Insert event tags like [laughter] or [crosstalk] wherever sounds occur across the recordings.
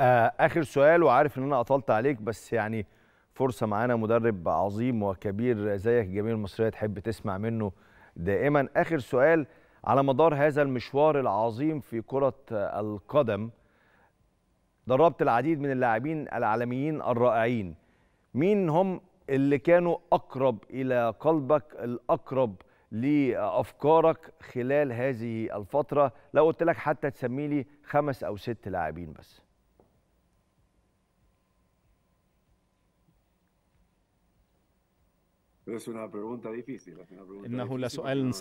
آه، اخر سؤال وعارف ان انا اطلت عليك بس يعني فرصه معانا مدرب عظيم وكبير زيك جميع المصريه تحب تسمع منه دائما اخر سؤال على مدار هذا المشوار العظيم في كره القدم دربت العديد من اللاعبين العالميين الرائعين مين هم اللي كانوا اقرب الى قلبك الاقرب لافكارك خلال هذه الفتره لو قلت لك حتى تسمي لي خمس او ست لاعبين بس Es una pregunta difícil. Es una pregunta difícil, سؤال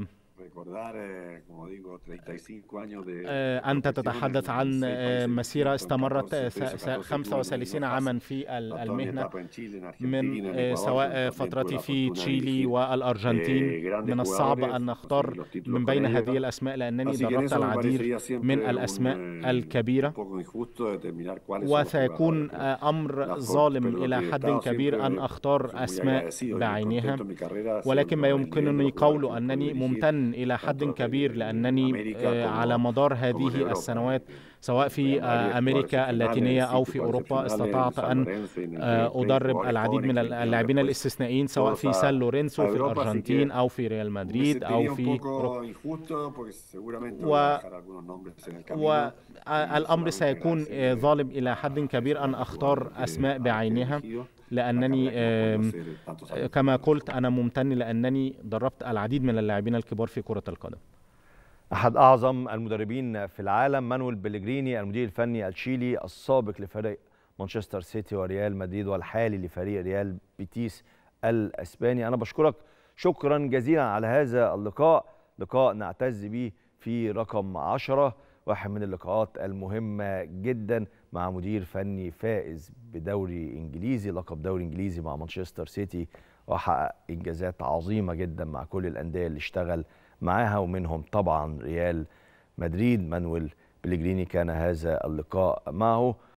[laughs] Eh, eh, أنت تتحدث عن eh, مسيرة استمرت 35 عاما في المهنة من سواء فترتي في تشيلي والأرجنتين من الصعب أن أختار من بين هذه الأسماء لأنني دربت العديد من الأسماء الكبيرة وسيكون آه، أمر ظالم إلى حد كبير أن أختار أسماء بعينها ولكن ما يمكنني قوله أنني ممتن إلى حد كبير لأنني آه، على مدار هذه السنوات سواء في آه، أمريكا اللاتينية أو في أوروبا استطعت أن أدرب العديد من اللاعبين الاستثنائيين سواء في سان لورينسو في الأرجنتين أو في ريال مدريد أو في و... الأمر سيكون ظالم إلى حد كبير أن أختار أسماء بعينها لانني كما قلت انا ممتن لانني دربت العديد من اللاعبين الكبار في كره القدم احد اعظم المدربين في العالم مانويل بيليجريني المدير الفني التشيلي السابق لفريق مانشستر سيتي وريال مدريد والحالي لفريق ريال بيتيس الاسباني انا بشكرك شكرا جزيلا على هذا اللقاء لقاء نعتز به في رقم 10 واحد من اللقاءات المهمة جدا مع مدير فني فائز بدوري انجليزي لقب دوري انجليزي مع مانشستر سيتي وحقق انجازات عظيمة جدا مع كل الاندية اللي اشتغل معاها ومنهم طبعا ريال مدريد مانويل بليجريني كان هذا اللقاء معه